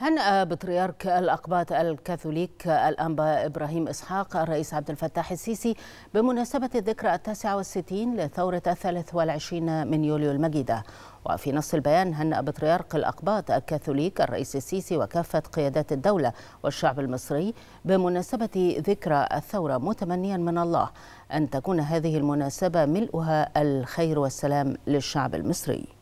هنأ بطريرك الأقباط الكاثوليك الأنبا إبراهيم إسحاق الرئيس عبد الفتاح السيسي بمناسبة الذكرى التاسعة والستين لثورة الثالث والعشرين من يوليو المجيدة وفي نص البيان هنأ بطريرك الأقباط الكاثوليك الرئيس السيسي وكافة قيادات الدولة والشعب المصري بمناسبة ذكرى الثورة متمنيا من الله أن تكون هذه المناسبة ملؤها الخير والسلام للشعب المصري